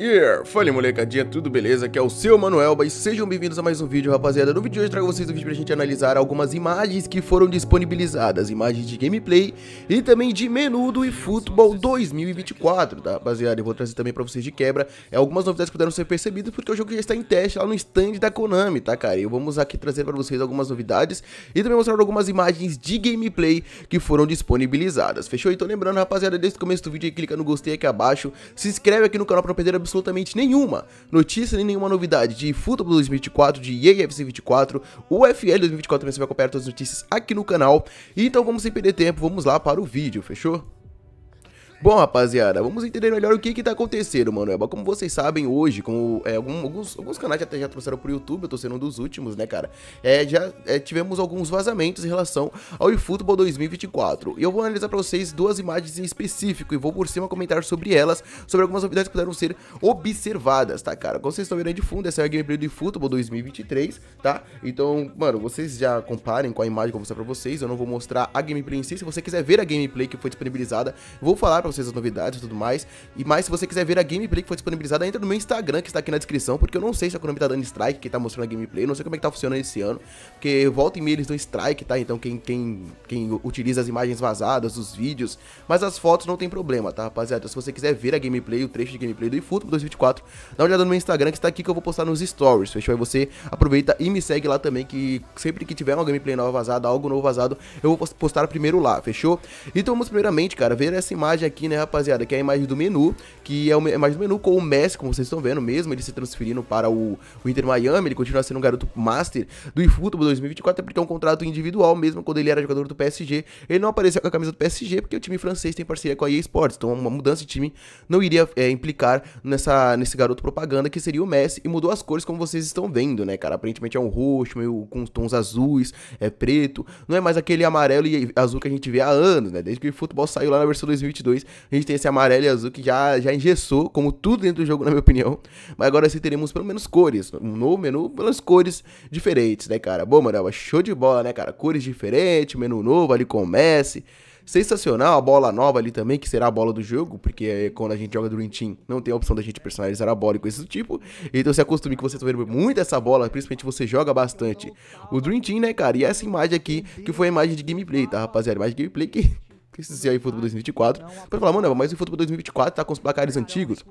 Yeah! Fala molecadinha, tudo beleza? Aqui é o seu Manuelba e sejam bem-vindos a mais um vídeo, rapaziada. No vídeo de hoje trago vocês um vídeo pra gente analisar algumas imagens que foram disponibilizadas, imagens de gameplay e também de menu do eFootball 2024, tá, rapaziada? Eu vou trazer também pra vocês de quebra é, algumas novidades que puderam ser percebidas, porque o jogo já está em teste lá no stand da Konami, tá, cara? E vamos aqui trazer pra vocês algumas novidades e também mostrar algumas imagens de gameplay que foram disponibilizadas, fechou? Então lembrando, rapaziada, desde o começo do vídeo aí, clica no gostei aqui abaixo, se inscreve aqui no canal pra não perder absolutamente nenhuma notícia nem nenhuma novidade de Futebol 2024, de EAFC 24, UFL 2024 também você vai acompanhar todas as notícias aqui no canal. Então vamos sem perder tempo, vamos lá para o vídeo, fechou? Bom, rapaziada, vamos entender melhor o que que tá acontecendo, mano. Como vocês sabem, hoje, como é, alguns, alguns canais até já trouxeram pro YouTube, eu tô sendo um dos últimos, né, cara? É, já é, tivemos alguns vazamentos em relação ao eFootball 2024. E eu vou analisar pra vocês duas imagens em específico e vou por cima comentar sobre elas, sobre algumas novidades que puderam ser observadas, tá, cara? Como vocês estão vendo aí de fundo, essa é a gameplay do eFootball 2023, tá? Então, mano, vocês já comparem com a imagem que eu vou mostrar pra vocês, eu não vou mostrar a gameplay em si. Se você quiser ver a gameplay que foi disponibilizada, vou falar pra pra vocês as novidades e tudo mais. E mais, se você quiser ver a gameplay que foi disponibilizada, entra no meu Instagram, que está aqui na descrição, porque eu não sei se a Konami tá dando strike, quem tá mostrando a gameplay, não sei como é que tá funcionando esse ano, porque volta e meia eles dão strike, tá? Então quem, quem, quem utiliza as imagens vazadas, os vídeos, mas as fotos não tem problema, tá, rapaziada? Se você quiser ver a gameplay, o trecho de gameplay do eFootball 2024, dá uma olhada no meu Instagram, que está aqui que eu vou postar nos stories, fechou? Aí você aproveita e me segue lá também, que sempre que tiver uma gameplay nova vazada, algo novo vazado, eu vou postar primeiro lá, fechou? Então vamos primeiramente, cara, ver essa imagem aqui aqui, né, rapaziada, que é a imagem do menu, que é a imagem do menu com o Messi, como vocês estão vendo mesmo, ele se transferindo para o, o Inter Miami, ele continua sendo um garoto master do eFootball 2024, é porque é um contrato individual mesmo, quando ele era jogador do PSG, ele não apareceu com a camisa do PSG, porque o time francês tem parceria com a EA Sports, então uma mudança de time não iria é, implicar nessa, nesse garoto propaganda, que seria o Messi, e mudou as cores, como vocês estão vendo, né, cara, aparentemente é um roxo, meio com tons azuis, é preto, não é mais aquele amarelo e azul que a gente vê há anos, né, desde que o futebol saiu lá na versão 2022, a gente tem esse amarelo e azul que já, já engessou, como tudo dentro do jogo, na minha opinião. Mas agora sim teremos pelo menos cores. Um novo menu, pelas cores diferentes, né, cara? Bom, mano, show de bola, né, cara? Cores diferentes, menu novo ali com o Messi. Sensacional a bola nova ali também, que será a bola do jogo, porque é quando a gente joga Dream Team, não tem a opção da gente personalizar a bola e coisas do tipo. Então se acostume que vocês estão vendo muito essa bola, principalmente você joga bastante o Dream Team, né, cara? E essa imagem aqui, que foi a imagem de gameplay, tá, rapaziada? imagem de gameplay que esse se o futebol 2024, Pra falar, mano, mas o futebol 2024 tá com os placares antigos.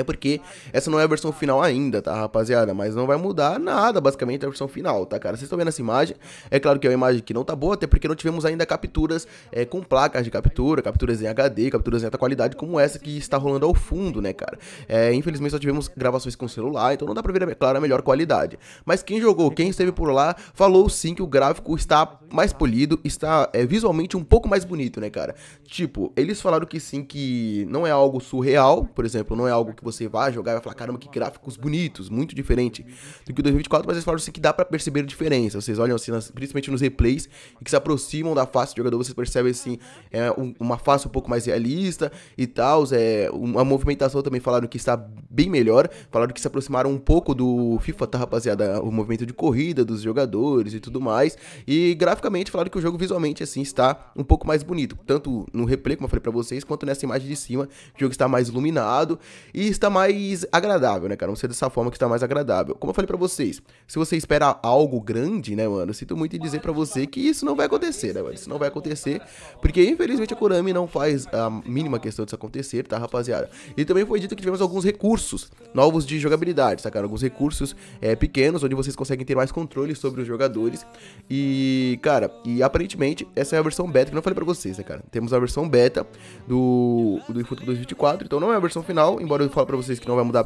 É porque essa não é a versão final ainda, tá, rapaziada? Mas não vai mudar nada, basicamente, a versão final, tá, cara? Vocês estão vendo essa imagem? É claro que é uma imagem que não tá boa, até porque não tivemos ainda capturas é, com placas de captura, capturas em HD, capturas em alta qualidade, como essa que está rolando ao fundo, né, cara? É, infelizmente só tivemos gravações com celular, então não dá pra ver, é claro, a melhor qualidade. Mas quem jogou, quem esteve por lá, falou sim que o gráfico está mais polido, está é, visualmente um pouco mais bonito, né, cara? Tipo, eles falaram que sim, que não é algo surreal, por exemplo, não é algo que você vai jogar e vai falar, caramba, que gráficos bonitos, muito diferente do que o 2024, mas eles falam assim que dá para perceber a diferença. Vocês olham assim, nas, principalmente nos replays, e que se aproximam da face do jogador, vocês percebem assim, é, um, uma face um pouco mais realista e tal. É, a movimentação também falaram que está bem melhor, falaram que se aproximaram um pouco do FIFA, tá, rapaziada? O movimento de corrida dos jogadores e tudo mais. E graficamente falaram que o jogo visualmente assim está um pouco mais bonito, tanto no replay, como eu falei para vocês, quanto nessa imagem de cima, o jogo está mais iluminado. E está mais agradável, né, cara? Vamos ser dessa forma que está mais agradável. Como eu falei para vocês, se você espera algo grande, né, mano, sinto muito em dizer para você que isso não vai acontecer, né, mano? Isso não vai acontecer, porque infelizmente a Kurami não faz a mínima questão disso acontecer, tá, rapaziada? E também foi dito que tivemos alguns recursos novos de jogabilidade, tá, cara? Alguns recursos é, pequenos, onde vocês conseguem ter mais controle sobre os jogadores. E, cara, e aparentemente essa é a versão beta que eu não falei pra vocês, né, cara? Temos a versão beta do, do eFootball 2024, então não é a versão final, embora eu falar pra vocês que não vai mudar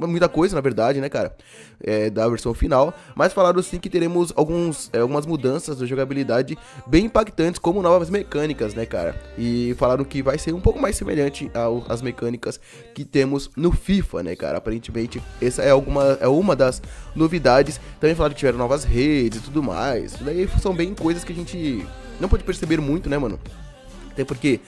muita coisa, na verdade, né, cara? É, da versão final. Mas falaram sim que teremos alguns, é, algumas mudanças da jogabilidade bem impactantes, como novas mecânicas, né, cara? E falaram que vai ser um pouco mais semelhante às mecânicas que temos no FIFA, né, cara? Aparentemente, essa é, alguma, é uma das novidades. Também falaram que tiveram novas redes e tudo mais. Isso daí são bem coisas que a gente não pode perceber muito, né, mano? Até porque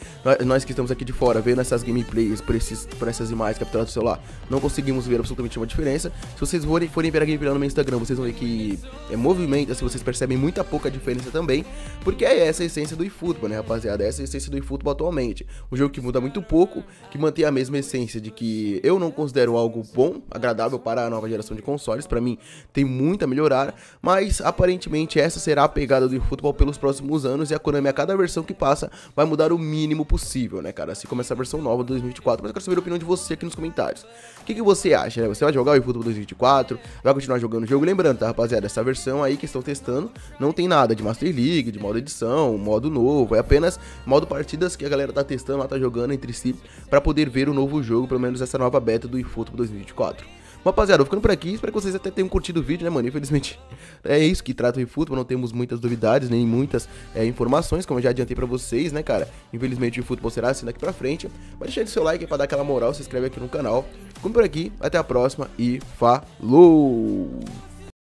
nós que estamos aqui de fora vendo essas gameplays por, esses, por essas imagens capturadas do celular, não conseguimos ver absolutamente uma diferença. Se vocês forem, forem ver a gameplay no meu Instagram, vocês vão ver que é movimento, assim, vocês percebem muita pouca diferença também, porque é essa a essência do eFootball, né, rapaziada? É essa a essência do eFootball atualmente. Um jogo que muda muito pouco, que mantém a mesma essência de que eu não considero algo bom, agradável para a nova geração de consoles. Para mim, tem muito a melhorar, mas aparentemente essa será a pegada do eFootball pelos próximos anos e a Konami a cada versão que passa vai mudar dar o mínimo possível, né, cara? Assim como essa versão nova de 2024. Mas eu quero saber a opinião de você aqui nos comentários. O que, que você acha, né? Você vai jogar o eFootball 2024? Vai continuar jogando o jogo? Lembrando, tá, rapaziada? Essa versão aí que estão testando não tem nada de Master League, de modo edição, modo novo. É apenas modo partidas que a galera tá testando lá, tá jogando entre si para poder ver o novo jogo, pelo menos essa nova beta do eFootball 2024. Rapaziada, eu ficando por aqui. Espero que vocês até tenham curtido o vídeo, né, mano? Infelizmente, é isso que trata o eFootball. Não temos muitas duvidades, nem muitas é, informações, como eu já adiantei pra vocês, né, cara? Infelizmente, o eFootball será assim daqui pra frente. Mas deixa seu like pra dar aquela moral, se inscreve aqui no canal. Ficando por aqui. Até a próxima e falou!